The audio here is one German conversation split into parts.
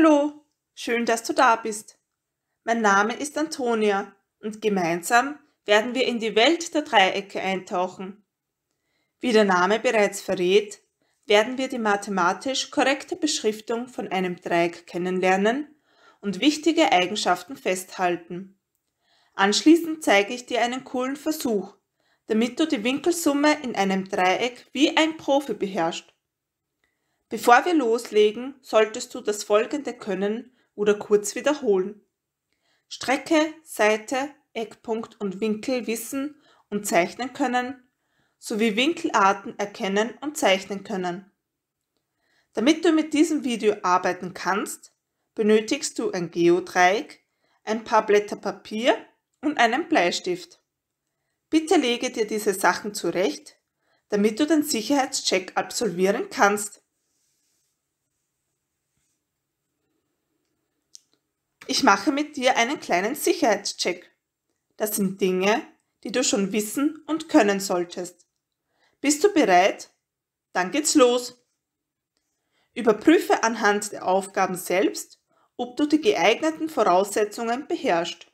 Hallo, schön, dass du da bist. Mein Name ist Antonia und gemeinsam werden wir in die Welt der Dreiecke eintauchen. Wie der Name bereits verrät, werden wir die mathematisch korrekte Beschriftung von einem Dreieck kennenlernen und wichtige Eigenschaften festhalten. Anschließend zeige ich dir einen coolen Versuch, damit du die Winkelsumme in einem Dreieck wie ein Profi beherrschst Bevor wir loslegen, solltest du das folgende können oder kurz wiederholen. Strecke, Seite, Eckpunkt und Winkel wissen und zeichnen können, sowie Winkelarten erkennen und zeichnen können. Damit du mit diesem Video arbeiten kannst, benötigst du ein Geodreieck, ein paar Blätter Papier und einen Bleistift. Bitte lege dir diese Sachen zurecht, damit du den Sicherheitscheck absolvieren kannst. Ich mache mit dir einen kleinen Sicherheitscheck. Das sind Dinge, die du schon wissen und können solltest. Bist du bereit? Dann geht's los. Überprüfe anhand der Aufgaben selbst, ob du die geeigneten Voraussetzungen beherrschst.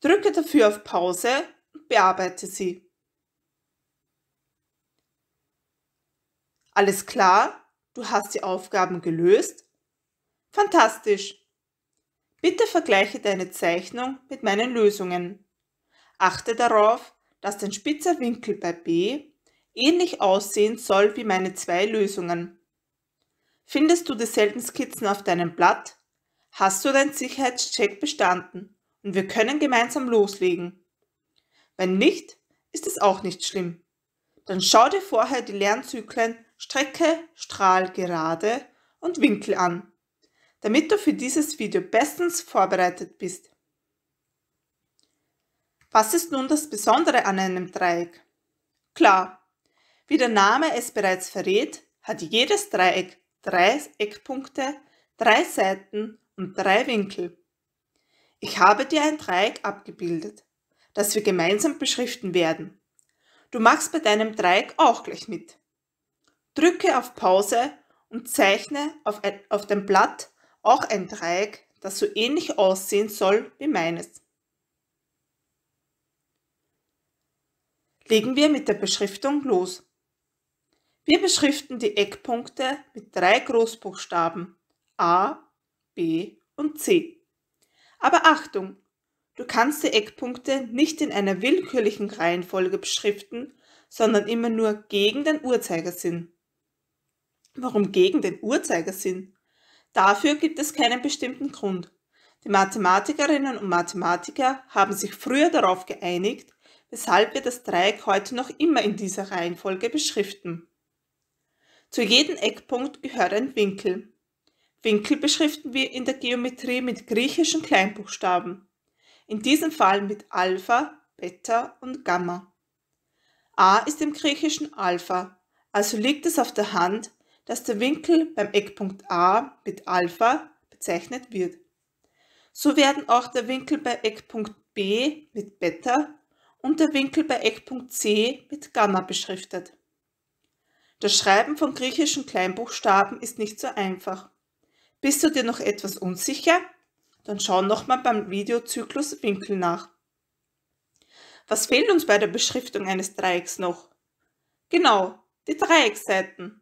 Drücke dafür auf Pause und bearbeite sie. Alles klar, du hast die Aufgaben gelöst? Fantastisch! Bitte vergleiche deine Zeichnung mit meinen Lösungen. Achte darauf, dass dein spitzer Winkel bei B ähnlich aussehen soll wie meine zwei Lösungen. Findest du dieselben Skizzen auf deinem Blatt, hast du deinen Sicherheitscheck bestanden und wir können gemeinsam loslegen. Wenn nicht, ist es auch nicht schlimm. Dann schau dir vorher die Lernzyklen Strecke, Strahl, Gerade und Winkel an damit du für dieses Video bestens vorbereitet bist. Was ist nun das Besondere an einem Dreieck? Klar, wie der Name es bereits verrät, hat jedes Dreieck drei Eckpunkte, drei Seiten und drei Winkel. Ich habe dir ein Dreieck abgebildet, das wir gemeinsam beschriften werden. Du machst bei deinem Dreieck auch gleich mit. Drücke auf Pause und zeichne auf, auf dem Blatt auch ein Dreieck, das so ähnlich aussehen soll wie meines. Legen wir mit der Beschriftung los. Wir beschriften die Eckpunkte mit drei Großbuchstaben A, B und C. Aber Achtung, du kannst die Eckpunkte nicht in einer willkürlichen Reihenfolge beschriften, sondern immer nur gegen den Uhrzeigersinn. Warum gegen den Uhrzeigersinn? Dafür gibt es keinen bestimmten Grund. Die Mathematikerinnen und Mathematiker haben sich früher darauf geeinigt, weshalb wir das Dreieck heute noch immer in dieser Reihenfolge beschriften. Zu jedem Eckpunkt gehört ein Winkel. Winkel beschriften wir in der Geometrie mit griechischen Kleinbuchstaben, in diesem Fall mit Alpha, Beta und Gamma. A ist im griechischen Alpha, also liegt es auf der Hand, dass der Winkel beim Eckpunkt A mit Alpha bezeichnet wird. So werden auch der Winkel bei Eckpunkt B mit Beta und der Winkel bei Eckpunkt C mit Gamma beschriftet. Das Schreiben von griechischen Kleinbuchstaben ist nicht so einfach. Bist du dir noch etwas unsicher? Dann schau nochmal beim Videozyklus Winkel nach. Was fehlt uns bei der Beschriftung eines Dreiecks noch? Genau, die Dreiecksseiten.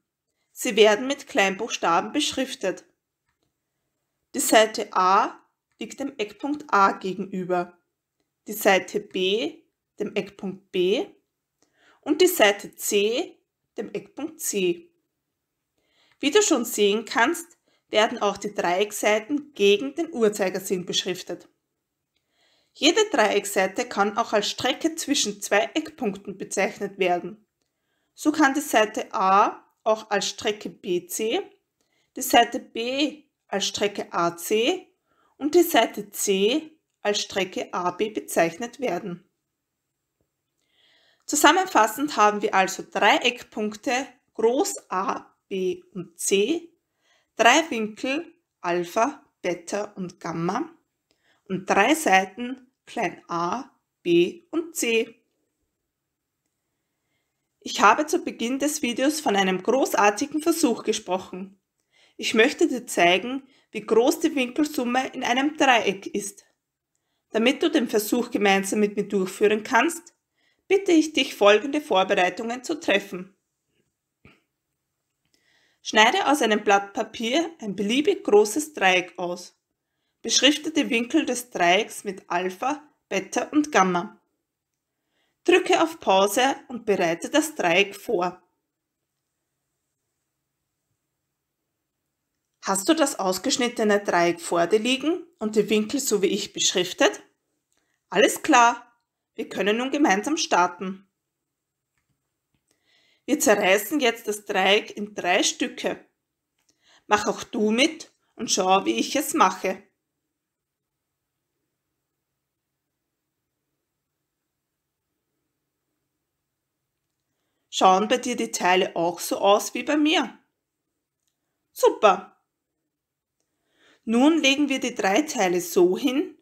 Sie werden mit Kleinbuchstaben beschriftet. Die Seite A liegt dem Eckpunkt A gegenüber, die Seite B dem Eckpunkt B und die Seite C dem Eckpunkt C. Wie du schon sehen kannst, werden auch die Dreieckseiten gegen den Uhrzeigersinn beschriftet. Jede Dreieckseite kann auch als Strecke zwischen zwei Eckpunkten bezeichnet werden. So kann die Seite A auch als Strecke BC, die Seite B als Strecke AC und die Seite C als Strecke AB bezeichnet werden. Zusammenfassend haben wir also drei Eckpunkte Groß A, B und C, drei Winkel Alpha, Beta und Gamma und drei Seiten klein a, b und c. Ich habe zu Beginn des Videos von einem großartigen Versuch gesprochen. Ich möchte dir zeigen, wie groß die Winkelsumme in einem Dreieck ist. Damit du den Versuch gemeinsam mit mir durchführen kannst, bitte ich dich folgende Vorbereitungen zu treffen. Schneide aus einem Blatt Papier ein beliebig großes Dreieck aus. Beschrifte die Winkel des Dreiecks mit Alpha, Beta und Gamma. Drücke auf Pause und bereite das Dreieck vor. Hast du das ausgeschnittene Dreieck vor dir liegen und die Winkel so wie ich beschriftet? Alles klar, wir können nun gemeinsam starten. Wir zerreißen jetzt das Dreieck in drei Stücke. Mach auch du mit und schau, wie ich es mache. Schauen bei dir die Teile auch so aus wie bei mir? Super! Nun legen wir die drei Teile so hin,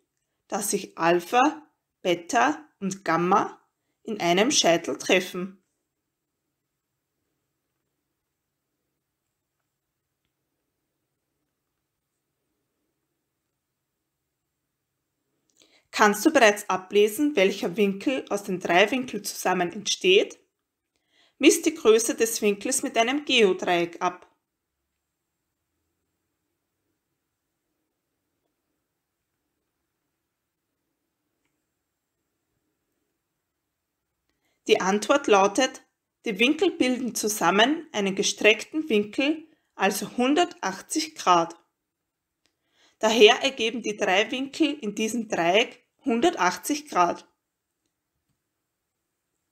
dass sich Alpha, Beta und Gamma in einem Scheitel treffen. kannst du bereits ablesen, welcher Winkel aus den drei Winkeln zusammen entsteht? misst die Größe des Winkels mit einem Geodreieck ab. Die Antwort lautet, die Winkel bilden zusammen einen gestreckten Winkel, also 180 Grad. Daher ergeben die drei Winkel in diesem Dreieck 180 Grad.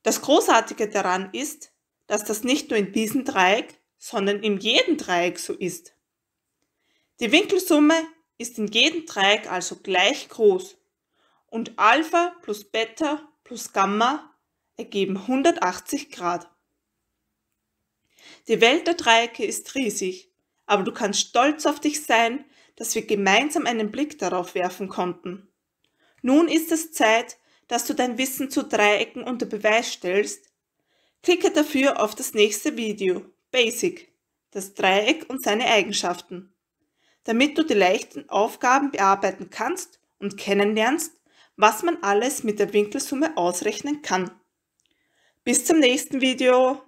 Das Großartige daran ist, dass das nicht nur in diesem Dreieck, sondern in jedem Dreieck so ist. Die Winkelsumme ist in jedem Dreieck also gleich groß und Alpha plus Beta plus Gamma ergeben 180 Grad. Die Welt der Dreiecke ist riesig, aber du kannst stolz auf dich sein, dass wir gemeinsam einen Blick darauf werfen konnten. Nun ist es Zeit, dass du dein Wissen zu Dreiecken unter Beweis stellst Klicke dafür auf das nächste Video, Basic, das Dreieck und seine Eigenschaften. Damit du die leichten Aufgaben bearbeiten kannst und kennenlernst, was man alles mit der Winkelsumme ausrechnen kann. Bis zum nächsten Video.